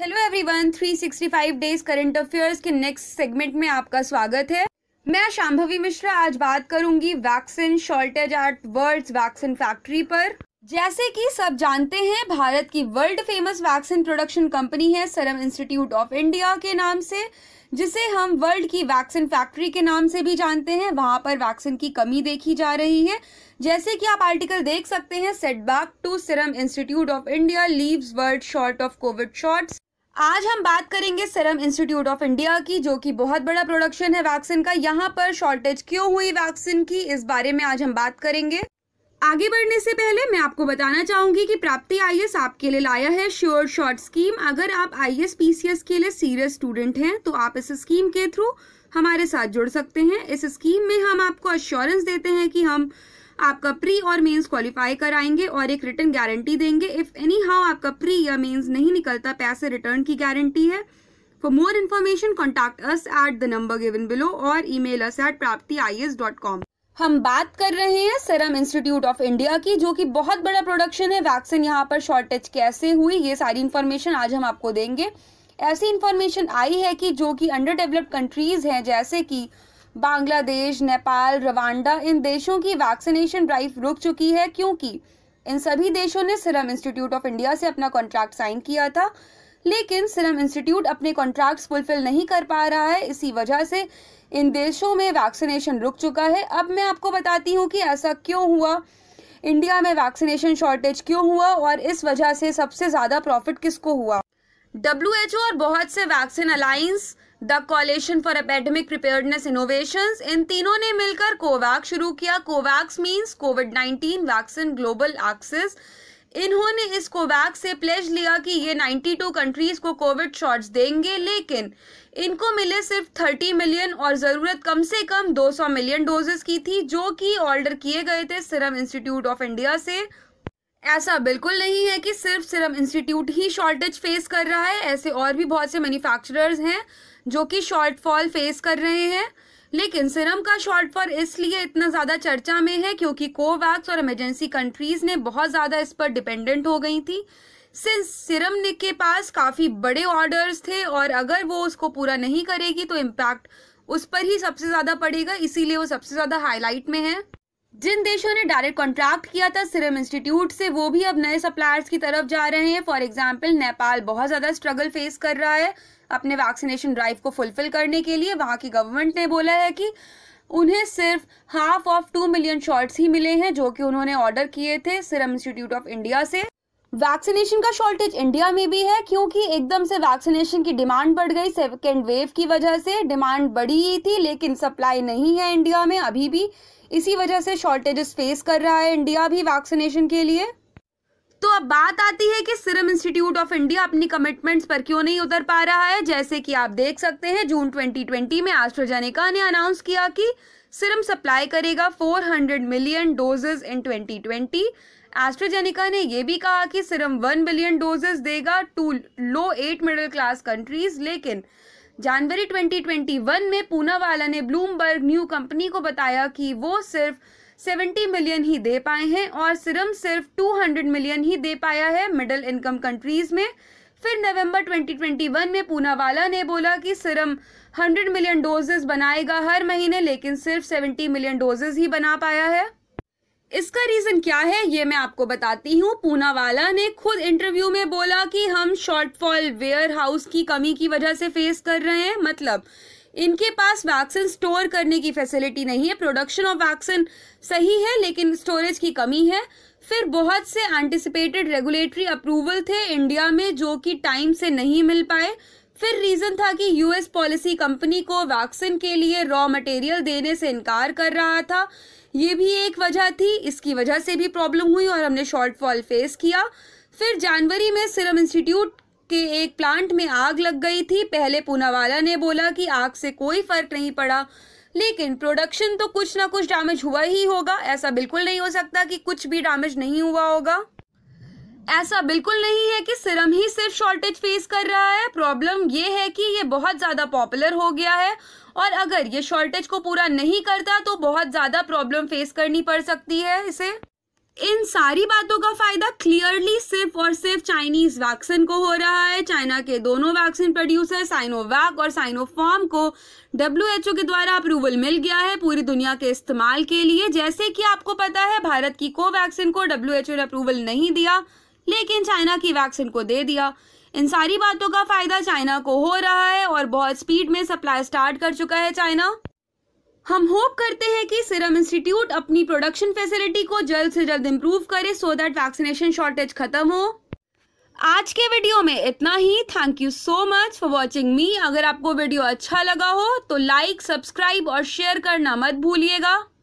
hello everyone 365 days current affairs के next segment में आपका स्वागत है मैं शाम्भवी मिश्रा आज बात करूंगी vaccine shortage at world vaccine factory पर जैसे कि सब जानते हैं भारत की world famous vaccine production company है सरम इंस्टीट्यूट ऑफ इंडिया के नाम से जिसे हम वर्ल्ड की वैक्सीन फैक्ट्री के नाम से भी जानते हैं वहां पर वैक्सीन की कमी देखी जा रही है जैसे कि आप आर्टिकल देख सकते हैं setback to Serum Institute of India leaves world short of Covid shots आज हम बात करेंगे सिरम इंस्टीट्यूट ऑफ इंडिया की जो कि बहुत बड़ा प्रोडक्शन है वैक्सीन का यहाँ पर शॉर्टेज क्यों हुई वैक्सीन की इस बारे में आज हम बात करेंगे आगे बढ़ने से पहले मैं आपको बताना चाहूंगी कि प्राप्ति आई आपके लिए लाया है श्योर शॉर्ट स्कीम अगर आप आई एस के लिए सीरियस स्टूडेंट हैं तो आप इस स्कीम के थ्रू हमारे साथ जुड़ सकते हैं इस स्कीम में हम आपको अश्योरेंस देते हैं कि हम आपका प्री और मेंस क्वालिफाई कराएंगे और एक रिटर्न गारंटी देंगे इफ एनी हाउ आपका प्री या मेंस नहीं निकलता पैसे रिटर्न की गारंटी है for more information contact us at the number given below और ई मेल अस एट प्राप्ति आई एस डॉट कॉम हम बात कर रहे हैं सरम इंस्टीट्यूट ऑफ इंडिया की जो कि बहुत बड़ा प्रोडक्शन है वैक्सीन यहाँ पर शॉर्टेज कैसे हुई ये सारी इन्फॉर्मेशन आज हम आपको देंगे ऐसी इन्फॉर्मेशन आई है कि जो कि अंडर डेवलप्ड कंट्रीज हैं जैसे कि बांग्लादेश नेपाल रवांडा इन देशों की वैक्सीनेशन ड्राइव रुक चुकी है क्योंकि इन सभी देशों ने सिरम इंस्टीट्यूट ऑफ इंडिया से अपना कॉन्ट्रैक्ट साइन किया था लेकिन सिरम इंस्टीट्यूट अपने कॉन्ट्रैक्ट्स फुलफिल नहीं कर पा रहा है इसी वजह से इन देशों में वैक्सीनेशन रुक चुका है अब मैं आपको बताती हूँ कि ऐसा क्यों हुआ इंडिया में वैक्सीनेशन शॉर्टेज क्यों हुआ और इस वजह से सबसे ज़्यादा प्रॉफिट किसको हुआ डब्ल्यू और बहुत से vaccine alliance the coalition for epidemic preparedness innovation इन तीनों ने मिलकर कोवैक्स शुरू किया COVAX means Covid 19 vaccine global access इन्होंने इस कोवैक्स से प्लेज लिया कि ये 92 कंट्रीज को कोविड शॉट्स देंगे लेकिन इनको मिले सिर्फ 30 मिलियन और ज़रूरत कम से कम 200 मिलियन डोजेस की थी जो कि ऑर्डर किए गए थे सिरम इंस्टीट्यूट ऑफ इंडिया से ऐसा बिल्कुल नहीं है कि सिर्फ सिरम इंस्टीट्यूट ही शॉर्टेज फेस कर रहा है ऐसे और भी बहुत से मैन्युफैक्चरर्स हैं जो कि शॉर्टफॉल फेस कर रहे हैं लेकिन सिरम का शॉर्टफॉल इसलिए इतना ज़्यादा चर्चा में है क्योंकि कोवैक्स और इमरजेंसी कंट्रीज ने बहुत ज़्यादा इस पर डिपेंडेंट हो गई थी सिंस सिरम ने के पास काफ़ी बड़े ऑर्डर्स थे और अगर वो उसको पूरा नहीं करेगी तो इम्पैक्ट उस पर ही सबसे ज़्यादा पड़ेगा इसीलिए वो सबसे ज़्यादा हाईलाइट में है जिन देशों ने डायरेक्ट कॉन्ट्रैक्ट किया था सिरम इंस्टीट्यूट से वो भी अब नए सप्लायर्स की तरफ जा रहे हैं फॉर एग्जाम्पल नेपाल बहुत ज़्यादा स्ट्रगल फेस कर रहा है अपने वैक्सीनेशन ड्राइव को फुलफिल करने के लिए वहाँ की गवर्नमेंट ने बोला है कि उन्हें सिर्फ half of two million shots ही मिले हैं जो कि उन्होंने ऑर्डर किए थे सिरम इंस्टीट्यूट ऑफ इंडिया से वैक्सीनेशन का शॉर्टेज इंडिया में भी है क्योंकि एकदम से वैक्सीनेशन की डिमांड बढ़ गई सेकेंड वेव की वजह से डिमांड बढ़ी थी लेकिन सप्लाई नहीं है इंडिया में अभी भी इसी वजह से शॉर्टेजेस फेस कर रहा है इंडिया भी वैक्सीनेशन के लिए तो अब बात आती है कि सिरम इंस्टीट्यूट ऑफ इंडिया अपनी कमिटमेंट्स पर क्यों नहीं उतर पा रहा है जैसे कि आप देख सकते हैं जून 2020 में एस्ट्रोजेनेका ने अनाउंस किया कि सिरम सप्लाई करेगा 400 मिलियन डोजेज इन 2020 एस्ट्रोजेनिका ने यह भी कहा कि सिरम वन बिलियन डोजेस देगा to low at middle class countries लेकिन जनवरी 2021 में पूनावाला ने ब्लूमबर्ग न्यू कंपनी को बताया कि वो सिर्फ 70 मिलियन ही दे पाए हैं और सिरम सिर्फ 200 मिलियन ही दे पाया है मिडिल इनकम कंट्रीज में फिर नवंबर 2021 में पूनावाला ने बोला कि सिरम 100 मिलियन डोजेस बनाएगा हर महीने लेकिन सिर्फ 70 मिलियन डोजेस ही बना पाया है इसका रीजन क्या है ये मैं आपको बताती हूँ पूनावाला ने खुद इंटरव्यू में बोला कि हम शॉर्टफॉल वेयर हाउस की कमी की वजह से फेस कर रहे हैं मतलब इनके पास वैक्सीन स्टोर करने की फैसिलिटी नहीं है प्रोडक्शन ऑफ वैक्सीन सही है लेकिन स्टोरेज की कमी है फिर बहुत से एंटिसिपेटेड रेगुलेटरी अप्रूवल थे इंडिया में जो कि टाइम से नहीं मिल पाए फिर रीजन था कि यूएस पॉलिसी कंपनी को वैक्सीन के लिए रॉ मटेरियल देने से इनकार कर रहा था ये भी एक वजह थी इसकी वजह से भी प्रॉब्लम हुई और हमने शॉर्टफॉल फेस किया फिर जनवरी में सिरम इंस्टीट्यूट के एक प्लांट में आग लग गई थी पहले पूनावाला ने बोला कि आग से कोई फर्क नहीं पड़ा लेकिन प्रोडक्शन तो कुछ ना कुछ डैमेज हुआ ही होगा ऐसा बिल्कुल नहीं हो सकता कि कुछ भी डैमेज नहीं हुआ होगा ऐसा बिल्कुल नहीं है कि सिरम ही सिर्फ शॉर्टेज फेस कर रहा है प्रॉब्लम ये है कि ये बहुत ज़्यादा पॉपुलर हो गया है और अगर ये शॉर्टेज को पूरा नहीं करता तो बहुत ज़्यादा प्रॉब्लम फेस करनी पड़ सकती है इसे इन सारी बातों का फायदा क्लियरली सिर्फ और सिर्फ चाइनीज वैक्सीन को हो रहा है चाइना के दोनों वैक्सीन प्रोड्यूसर साइनोवैक और साइनोफॉर्म को डब्ल्यू के द्वारा अप्रूवल मिल गया है पूरी दुनिया के इस्तेमाल के लिए जैसे कि आपको पता है भारत की कोवैक्सीन को डब्ल्यू ने अप्रूवल नहीं दिया लेकिन चाइना की वैक्सीन को दे दिया इन सारी बातों का फायदा चाइना को हो रहा है और बहुत स्पीड में सप्लाई स्टार्ट कर चुका है चाइना हम होप करते हैं कि सिरम इंस्टीट्यूट अपनी प्रोडक्शन फैसिलिटी को जल्द से जल्द इम्प्रूव करे सो दैट वैक्सीनेशन शॉर्टेज खत्म हो आज के वीडियो में इतना ही thank you so much for watching me अगर आपको वीडियो अच्छा लगा हो तो लाइक सब्सक्राइब और शेयर करना मत भूलिएगा